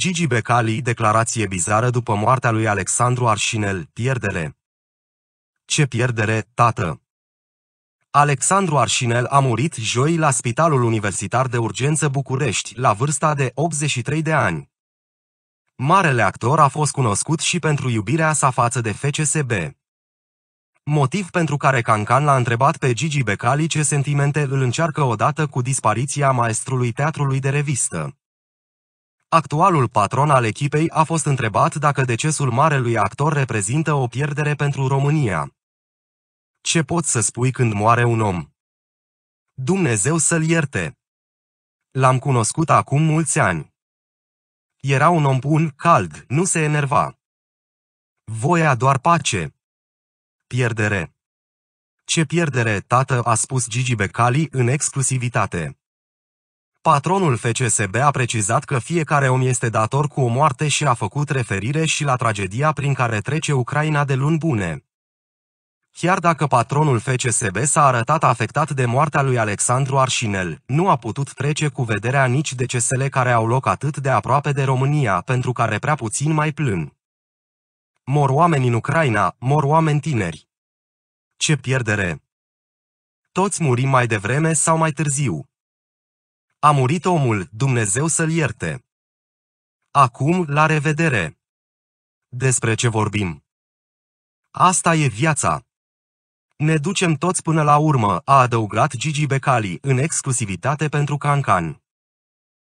Gigi Becali, declarație bizară după moartea lui Alexandru Arșinel, pierdere. Ce pierdere, tată! Alexandru Arșinel a murit joi la Spitalul Universitar de Urgență București, la vârsta de 83 de ani. Marele actor a fost cunoscut și pentru iubirea sa față de FCSB. Motiv pentru care Cancan l-a întrebat pe Gigi Becali ce sentimente îl încearcă odată cu dispariția maestrului teatrului de revistă. Actualul patron al echipei a fost întrebat dacă decesul marelui actor reprezintă o pierdere pentru România. Ce poți să spui când moare un om? Dumnezeu să-l ierte! L-am cunoscut acum mulți ani. Era un om bun, cald, nu se enerva. Voia doar pace. Pierdere. Ce pierdere, tată, a spus Gigi Becali în exclusivitate. Patronul FCSB a precizat că fiecare om este dator cu o moarte și a făcut referire și la tragedia prin care trece Ucraina de luni bune. Chiar dacă patronul FCSB s-a arătat afectat de moartea lui Alexandru Arșinel, nu a putut trece cu vederea nici de care au loc atât de aproape de România, pentru care prea puțin mai plân. Mor oameni în Ucraina, mor oameni tineri. Ce pierdere! Toți murim mai devreme sau mai târziu. A murit omul, Dumnezeu să-l ierte. Acum, la revedere! Despre ce vorbim? Asta e viața. Ne ducem toți până la urmă, a adăugat Gigi Becali, în exclusivitate pentru Cancan.